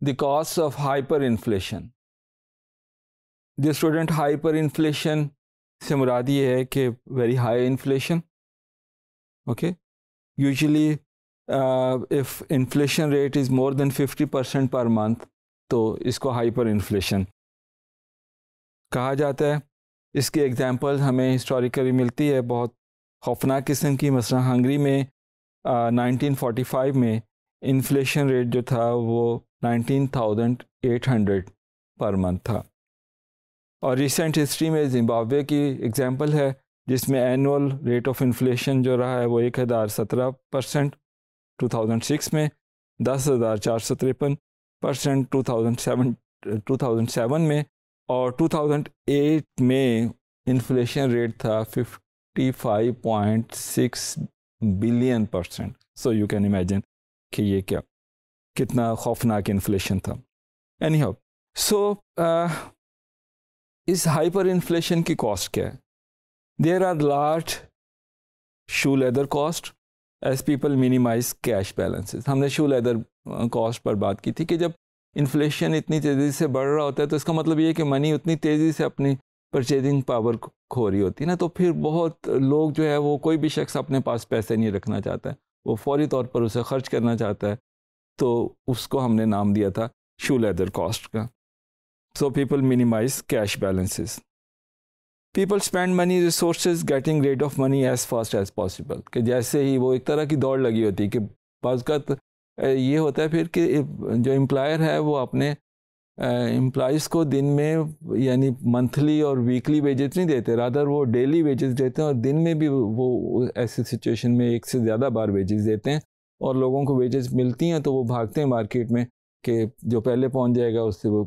the cause of hyperinflation. The student hyperinflation से मुराद ये है कि very high inflation okay usually if inflation rate is more than 50 percent per month तो इसको hyper inflation कहा जाता है इसकी एग्जांपल हमें हिस्टोरिकली मिलती है बहुत खौफनाक किस्म की मसला हंगरी में uh, 1945 में इन्फ्लेशन रेट जो था वो 19,800 पर मंथ था और रिसेंट हिस्ट्री में जिम्बाब्वे की एग्जांपल है जिसमें एनुअल रेट ऑफ इन्फ्लेशन जो रहा है वो एक हज़ार सत्रह परसेंट टू थाउजेंड सिक्स में दस हज़ार चार सौ तिरपन percent two thousand seven two thousand seven में और टू थाउजेंड एट में इन्फ्लेशन रेट था fifty five point six billion percent so you can imagine कि ये क्या कितना खौफनाक इन्फ्लेशन था एनी हो सो इस हाइपर इन्फ्लेशन की कॉस्ट क्या है there are large shoe leather cost as people minimize cash balances हमने शू लेदर कॉस्ट पर बात की थी कि जब इन्फ्लेशन इतनी तेज़ी से बढ़ रहा होता है तो इसका मतलब ये कि मनी उतनी तेज़ी से अपनी परचेजिंग पावर खो रही होती है ना तो फिर बहुत लोग जो है वो कोई भी शख्स अपने पास पैसे नहीं रखना चाहता है वो फौरी तौर पर उसे खर्च करना चाहता है तो उसको हमने नाम दिया था शू लेदर कॉस्ट का so people minimize cash balances people spend money resource getting rid of money as fast as possible कि जैसे ही वो एक तरह की दौड़ लगी होती है कि बाज़त ये होता है फिर कि जो एम्प्लायर है वो अपने एम्प्लॉज़ को दिन में यानी मंथली और वीकली वेजेस नहीं देते रादर वो डेली वेजेस देते हैं और दिन में भी वो ऐसे सिचुएशन में एक से ज़्यादा बार वेजेस देते हैं और लोगों को वेजेस मिलती हैं तो वो भागते हैं मार्केट में कि जो पहले पहुंच जाएगा उससे वो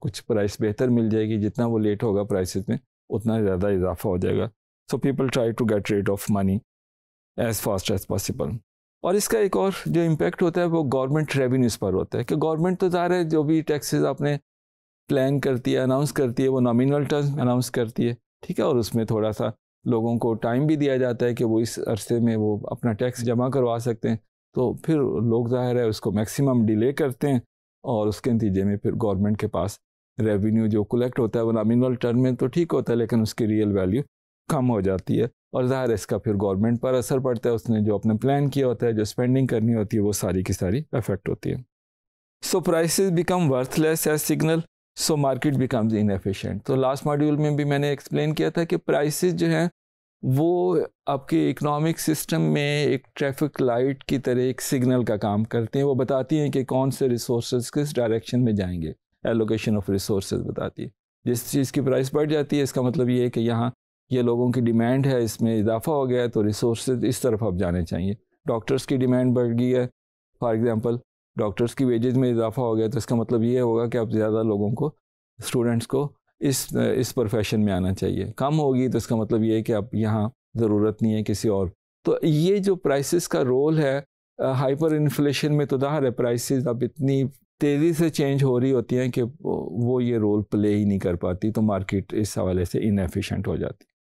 कुछ प्राइस बेहतर मिल जाएगी जितना वो लेट होगा प्राइसेस में उतना ज़्यादा इजाफा हो जाएगा so people try to get rid of money as fast as possible और इसका एक और जो इम्पैक्ट होता है वो गवर्नमेंट रेवेन्यूज़ पर होता है कि गवर्नमेंट तो ज़ाहिर है जो भी टैक्सेस आपने प्लान करती है अनाउंस करती है वो नॉमिनल टर्म्स में अनाउंस करती है ठीक है और उसमें थोड़ा सा लोगों को टाइम भी दिया जाता है कि वो इस अरसे में वो अपना टैक्स जमा करवा सकते हैं तो फिर लोग ज़ाहिर है उसको मैक्सिमम डिले करते हैं और उसके नतीजे में फिर गवर्नमेंट के पास रेवेन्यू जो कलेक्ट होता है वो नॉमिनल टर्म में तो ठीक होता है लेकिन उसकी रियल वैल्यू कम हो जाती है और ज़ाहिर है इसका फिर गवर्नमेंट पर असर पड़ता है उसने जो अपने प्लान किया होता है जो स्पेंडिंग करनी होती है वो सारी की सारी अफेक्ट होती है so price become worthless as signal so market becomes efficient तो लास्ट मॉड्यूल में भी मैंने एक्सप्लेन किया था कि प्राइसेस जो हैं वो आपके इकोनॉमिक सिस्टम में एक ट्रैफिक लाइट की तरह एक सिग्नल का काम करते हैं वो बताती हैं कि कौन से रिसोर्स किस डायरेक्शन में जाएंगे एलोकेशन ऑफ रिसोर्स बताती है जिस चीज़ की प्राइस बढ़ जाती है इसका मतलब ये है कि यहाँ ये लोगों की डिमांड है इसमें इजाफा हो गया है तो रिसोर्स इस तरफ अब जाने चाहिए डॉक्टर्स की डिमांड बढ़ गई है फॉर एग्ज़ाम्पल डॉक्टर्स की वेजेज में इजाफा हो गया तो इसका मतलब ये होगा कि अब ज़्यादा लोगों को स्टूडेंट्स को इस इस प्रोफेशन में आना चाहिए कम होगी तो इसका मतलब ये है कि अब यहाँ ज़रूरत नहीं है किसी और तो ये जो प्राइसिस का रोल है हाइपर इन्फ्लेशन में तो दाहर है प्राइसिस अब इतनी तेज़ी से चेंज हो रही होती हैं कि वो ये रोल प्ले ही नहीं कर पाती तो मार्केट इस हवाले से इनफिशेंट हो जाती